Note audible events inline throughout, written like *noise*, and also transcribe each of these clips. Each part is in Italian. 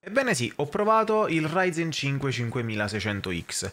Ebbene sì, ho provato il Ryzen 5 5600X.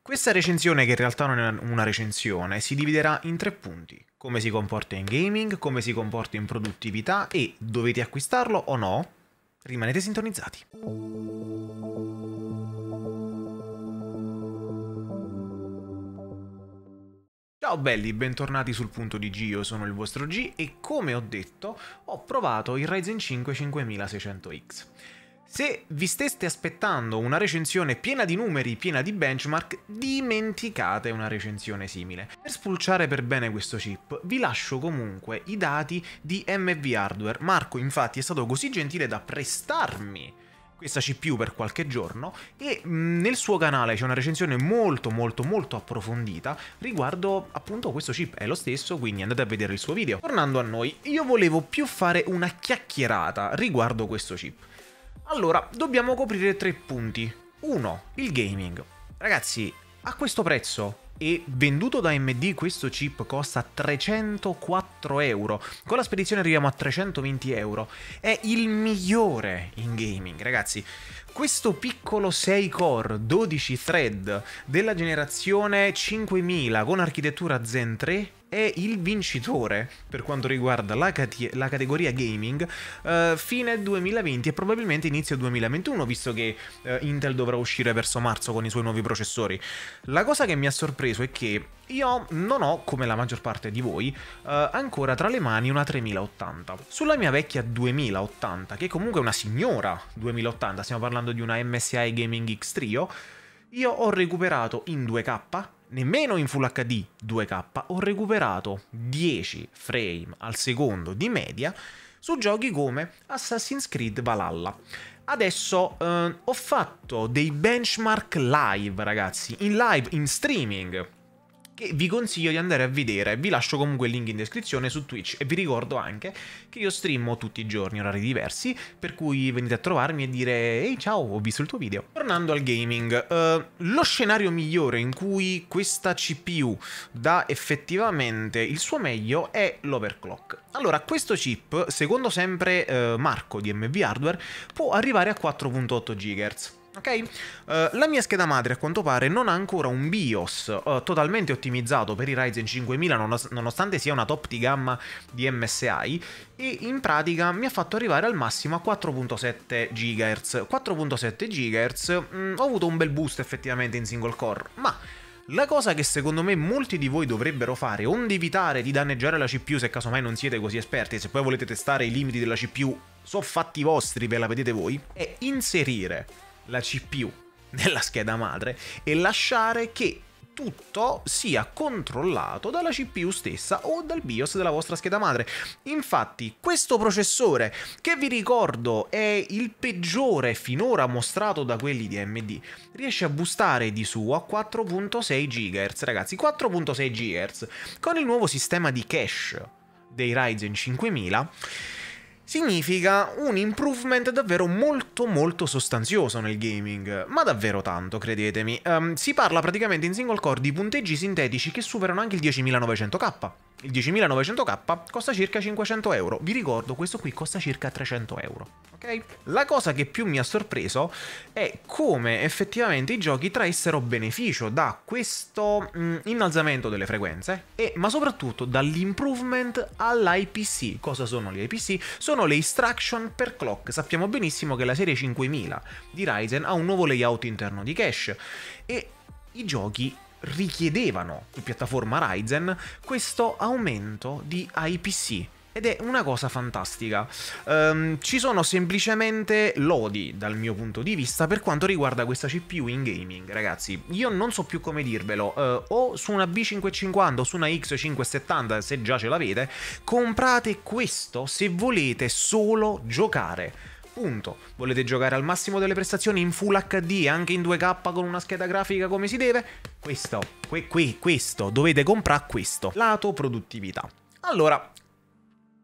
Questa recensione, che in realtà non è una recensione, si dividerà in tre punti. Come si comporta in gaming, come si comporta in produttività e dovete acquistarlo o no? Rimanete sintonizzati. Ciao belli, bentornati sul punto di G, io sono il vostro G e come ho detto ho provato il Ryzen 5 5600X. Se vi steste aspettando una recensione piena di numeri, piena di benchmark, dimenticate una recensione simile. Per spulciare per bene questo chip, vi lascio comunque i dati di MV Hardware. Marco infatti è stato così gentile da prestarmi questa CPU per qualche giorno e mm, nel suo canale c'è una recensione molto molto molto approfondita riguardo appunto questo chip, è lo stesso quindi andate a vedere il suo video. Tornando a noi, io volevo più fare una chiacchierata riguardo questo chip. Allora, dobbiamo coprire tre punti. Uno, il gaming. Ragazzi, a questo prezzo e venduto da AMD questo chip costa 304 euro, con la spedizione arriviamo a 320 euro, è il migliore in gaming ragazzi, questo piccolo 6 core 12 thread della generazione 5000 con architettura Zen 3 è il vincitore per quanto riguarda la, cate la categoria gaming eh, fine 2020 e probabilmente inizio 2021, visto che eh, Intel dovrà uscire verso marzo con i suoi nuovi processori. La cosa che mi ha sorpreso è che io non ho, come la maggior parte di voi, eh, ancora tra le mani una 3080. Sulla mia vecchia 2080, che comunque è una signora 2080, stiamo parlando di una MSI Gaming X Trio, io ho recuperato in 2K nemmeno in Full HD 2K, ho recuperato 10 frame al secondo di media su giochi come Assassin's Creed Valhalla. Adesso eh, ho fatto dei benchmark live, ragazzi, in live, in streaming che vi consiglio di andare a vedere. Vi lascio comunque il link in descrizione su Twitch e vi ricordo anche che io streamo tutti i giorni, orari diversi, per cui venite a trovarmi e dire ehi ciao, ho visto il tuo video. Tornando al gaming, eh, lo scenario migliore in cui questa CPU dà effettivamente il suo meglio è l'overclock. Allora, questo chip, secondo sempre eh, Marco di MV Hardware, può arrivare a 4.8 GHz. Ok? Uh, la mia scheda madre a quanto pare non ha ancora un BIOS uh, totalmente ottimizzato per i Ryzen 5000 nonost nonostante sia una top di gamma di MSI e in pratica mi ha fatto arrivare al massimo a 4.7 GHz. 4.7 GHz mh, ho avuto un bel boost effettivamente in single core, ma la cosa che secondo me molti di voi dovrebbero fare, onde evitare di danneggiare la CPU se casomai non siete così esperti, se poi volete testare i limiti della CPU, so fatti vostri, ve la vedete voi, è inserire la CPU nella *laughs* scheda madre e lasciare che tutto sia controllato dalla CPU stessa o dal BIOS della vostra scheda madre. Infatti, questo processore, che vi ricordo è il peggiore finora mostrato da quelli di AMD, riesce a boostare di suo a 4.6 GHz, ragazzi, 4.6 GHz, con il nuovo sistema di cache dei Ryzen 5000 significa un improvement davvero molto molto sostanzioso nel gaming, ma davvero tanto, credetemi. Um, si parla praticamente in single core di punteggi sintetici che superano anche il 10900K il 10.900k costa circa 500 euro. Vi ricordo, questo qui costa circa 300 euro. Ok? La cosa che più mi ha sorpreso è come effettivamente i giochi traessero beneficio da questo mh, mm, innalzamento delle frequenze, e, ma soprattutto dall'improvement all'IPC. Cosa sono gli IPC? Sono le instruction per clock. Sappiamo benissimo che la serie 5000 di Ryzen ha un nuovo layout interno di cache e i giochi richiedevano in piattaforma Ryzen questo aumento di IPC, ed è una cosa fantastica. Um, ci sono semplicemente lodi dal mio punto di vista per quanto riguarda questa CPU in gaming, ragazzi. Io non so più come dirvelo, uh, o su una B550 o su una X570, se già ce l'avete, comprate questo se volete solo giocare Punto. Volete giocare al massimo delle prestazioni in Full HD, anche in 2K con una scheda grafica come si deve? Questo, qui, qui, questo, dovete comprare questo. Lato produttività. Allora,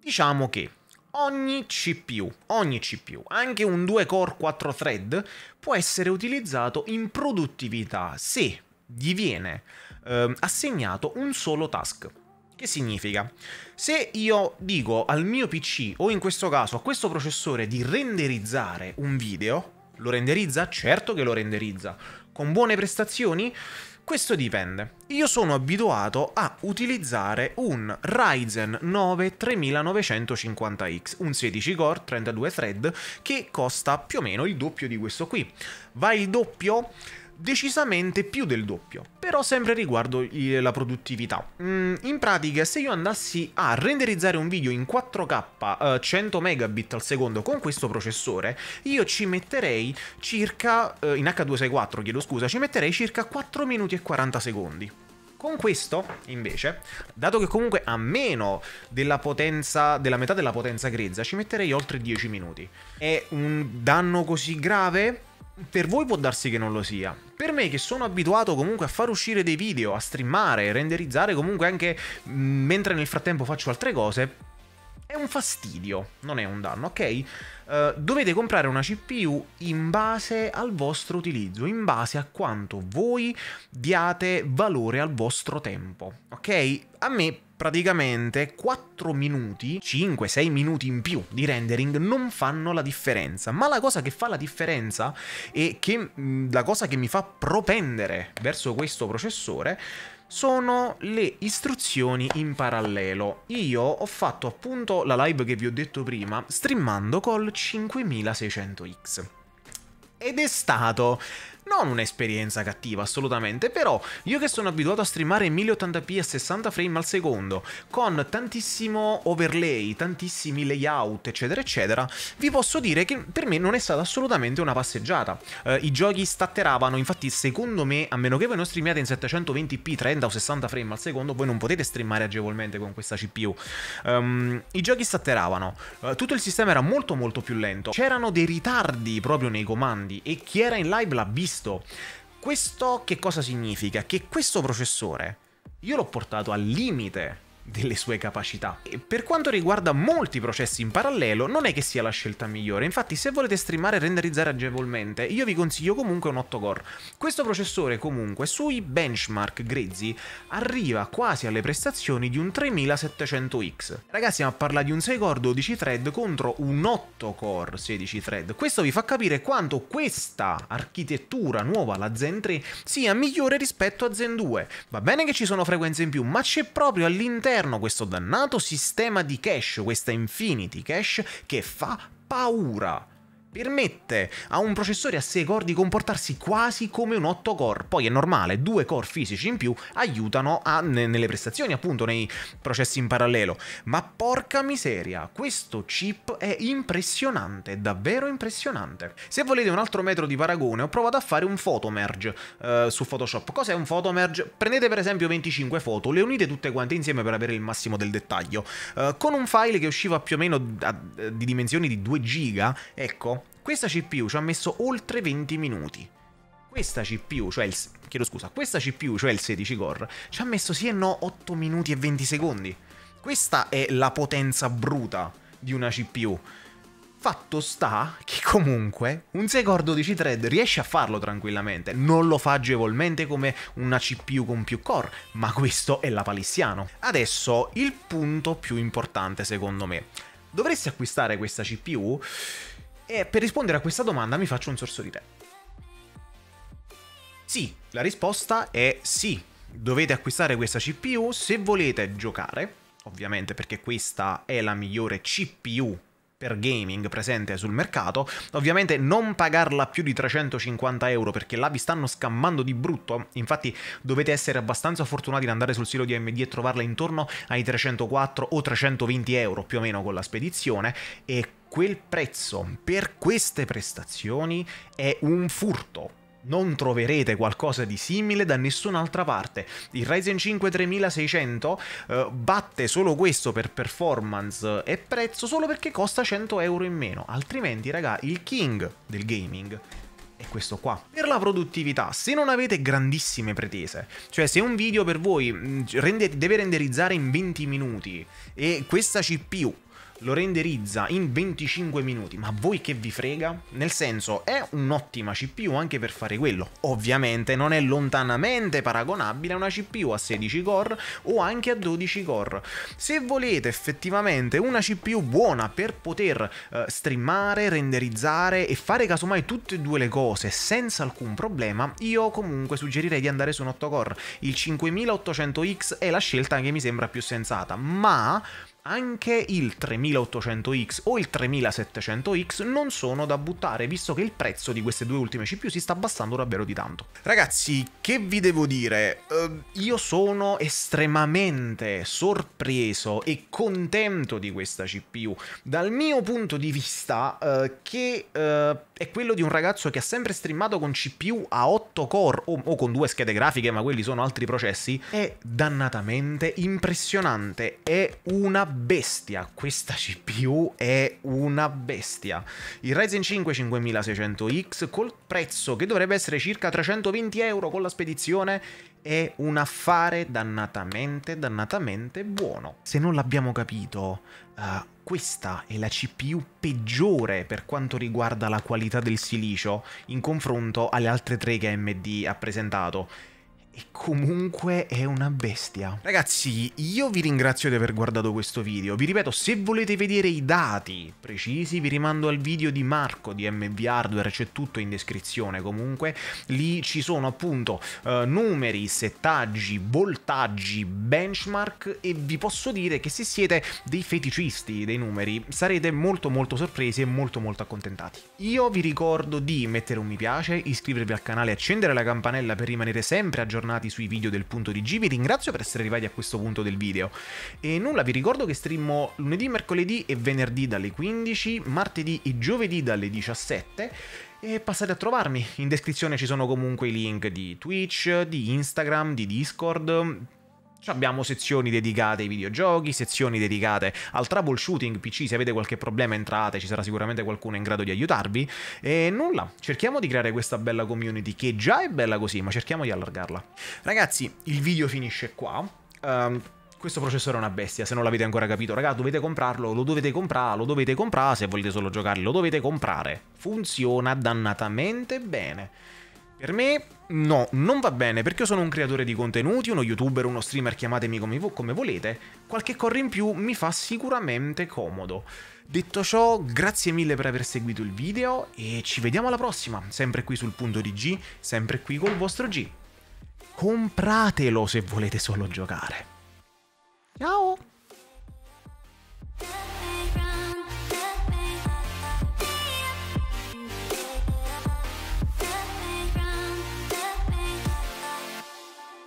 diciamo che ogni CPU, ogni CPU, anche un 2 core 4 thread, può essere utilizzato in produttività se gli viene eh, assegnato un solo task. Che significa? Se io dico al mio PC o in questo caso a questo processore di renderizzare un video, lo renderizza? Certo che lo renderizza. Con buone prestazioni? Questo dipende. Io sono abituato a utilizzare un Ryzen 9 3950X, un 16 core, 32 thread, che costa più o meno il doppio di questo qui. Va il doppio? decisamente più del doppio, però sempre riguardo la produttività. Mm, in pratica se io andassi a renderizzare un video in 4K 100 eh, megabit al secondo con questo processore, io ci metterei circa, eh, in H264 chiedo scusa, ci metterei circa 4 minuti e 40 secondi. Con questo, invece, dato che comunque ha meno della potenza, della metà della potenza grezza, ci metterei oltre 10 minuti. È un danno così grave? per voi può darsi che non lo sia. Per me che sono abituato comunque a far uscire dei video, a streamare, renderizzare comunque anche mm, mentre nel frattempo faccio altre cose, è un fastidio, non è un danno, ok? Uh, dovete comprare una CPU in base al vostro utilizzo, in base a quanto voi diate valore al vostro tempo, ok? A me praticamente 4 minuti, 5-6 minuti in più di rendering non fanno la differenza, ma la cosa che fa la differenza e che mm, la cosa che mi fa propendere verso questo processore è sono le istruzioni in parallelo. Io ho fatto appunto la live che vi ho detto prima, streamando col 5600X. Ed è stato non un'esperienza cattiva, assolutamente, però io che sono abituato a streamare 1080p a 60 frame al secondo, con tantissimo overlay, tantissimi layout, eccetera, eccetera, vi posso dire che per me non è stata assolutamente una passeggiata. Eh, I giochi statteravano, infatti secondo me, a meno che voi non streamiate in 720p 30 o 60 frame al secondo, voi non potete streamare agevolmente con questa CPU. Um, ehm, I giochi statteravano, uh, tutto il sistema era molto molto più lento, c'erano dei ritardi proprio nei comandi e chi era in live l'ha visto questo. Questo che cosa significa? Che questo processore io l'ho portato al limite delle sue capacità. E per quanto riguarda molti processi in parallelo, non è che sia la scelta migliore, infatti se volete streamare e renderizzare agevolmente, io vi consiglio comunque un 8-core. Questo processore comunque sui benchmark grezzi arriva quasi alle prestazioni di un 3700X. Ragazzi, ma parla di un 6-core 12 thread contro un 8-core 16 thread. Questo vi fa capire quanto questa architettura nuova, la Zen 3, sia migliore rispetto a Zen 2. Va bene che ci sono frequenze in più, ma c'è proprio all'interno all'interno questo dannato sistema di cash, questa Infinity Cash, che fa paura. Permette a un processore a 6 core di comportarsi quasi come un 8 core, poi è normale, due core fisici in più aiutano a, nelle prestazioni, appunto, nei processi in parallelo. Ma porca miseria, questo chip è impressionante, davvero impressionante. Se volete un altro metro di paragone, ho provato a fare un photo eh, su Photoshop. Cos'è un photo Prendete per esempio 25 foto, le unite tutte quante insieme per avere il massimo del dettaglio. Eh, con un file che usciva più o meno da, di dimensioni di 2 giga, ecco, questa CPU ci ha messo oltre 20 minuti. Questa CPU, cioè il, chiedo scusa, questa CPU, cioè il 16 core, ci ha messo sì e no 8 minuti e 20 secondi. Questa è la potenza bruta di una CPU. Fatto sta che comunque un 6 core 12 thread riesce a farlo tranquillamente, non lo fa agevolmente come una CPU con più core, ma questo è la palissiano. Adesso il punto più importante secondo me. Dovresti acquistare questa CPU? E per rispondere a questa domanda mi faccio un sorso di te. Sì, la risposta è sì. Dovete acquistare questa CPU se volete giocare, ovviamente perché questa è la migliore CPU per gaming presente sul mercato, ovviamente non pagarla più di 350 euro perché là vi stanno scammando di brutto, infatti dovete essere abbastanza fortunati ad andare sul sito di AMD e trovarla intorno ai 304 o 320 euro più o meno con la spedizione e quel prezzo per queste prestazioni è un furto. Non troverete qualcosa di simile da nessun'altra parte. Il Ryzen 5 3600 eh, batte solo questo per performance e prezzo solo perché costa 100 euro in meno. Altrimenti, raga, il king del gaming è questo qua. Per la produttività, se non avete grandissime pretese, cioè se un video per voi mm, rende, deve renderizzare in 20 minuti e questa CPU lo renderizza in 25 minuti, ma voi che vi frega? Nel senso, è un'ottima CPU anche per fare quello. Ovviamente non è lontanamente paragonabile a una CPU a 16 core o anche a 12 core. Se volete effettivamente una CPU buona per poter eh, streamare, renderizzare e fare casomai tutte e due le cose senza alcun problema, io comunque suggerirei di andare su un 8 core. Il 5800X è la scelta che mi sembra più sensata, ma anche il 3800X o il 3700X non sono da buttare, visto che il prezzo di queste due ultime CPU si sta abbassando davvero di tanto. Ragazzi, che vi devo dire? Uh, io sono estremamente sorpreso e contento di questa CPU, dal mio punto di vista, uh, che uh, è quello di un ragazzo che ha sempre streamato con CPU a 8 core o, o con due schede grafiche, ma quelli sono altri processi, è dannatamente impressionante, è una bestia, questa CPU è una bestia. Il Ryzen 5 5600X col prezzo che dovrebbe essere circa 320 euro con la spedizione è un affare dannatamente, dannatamente buono. Se non l'abbiamo capito, uh, questa è la CPU peggiore per quanto riguarda la qualità del silicio in confronto alle altre tre che AMD ha presentato e comunque è una bestia. Ragazzi, io vi ringrazio di aver guardato questo video. Vi ripeto, se volete vedere i dati precisi, vi rimando al video di Marco di MV Hardware, c'è tutto in descrizione comunque. Lì ci sono appunto eh, numeri, settaggi, voltaggi, benchmark e vi posso dire che se siete dei feticisti dei numeri, sarete molto molto sorpresi e molto molto accontentati. Io vi ricordo di mettere un mi piace, iscrivervi al canale, accendere la campanella per rimanere sempre aggiornati aggiornati sui video del punto di G, vi ringrazio per essere arrivati a questo punto del video. E nulla, vi ricordo che streammo lunedì, mercoledì e venerdì dalle 15, martedì e giovedì dalle 17 e passate a trovarmi. In descrizione ci sono comunque i link di Twitch, di Instagram, di Discord, cioè, abbiamo sezioni dedicate ai videogiochi, sezioni dedicate al troubleshooting PC, se avete qualche problema entrate, ci sarà sicuramente qualcuno in grado di aiutarvi. E nulla, cerchiamo di creare questa bella community che già è bella così, ma cerchiamo di allargarla. Ragazzi, il video finisce qua. Um, questo processore è una bestia, se non l'avete ancora capito, Ragazzi, dovete comprarlo, lo dovete comprare, lo dovete comprare, se volete solo giocarlo, lo dovete comprare. Funziona dannatamente bene. Per me no, non va bene perché io sono un creatore di contenuti, uno youtuber, uno streamer, chiamatemi come, come, volete, qualche corre in più mi fa sicuramente comodo. Detto ciò, grazie mille per aver seguito il video e ci vediamo alla prossima, sempre qui sul punto di G, sempre qui col vostro G. Compratelo se volete solo giocare. Ciao!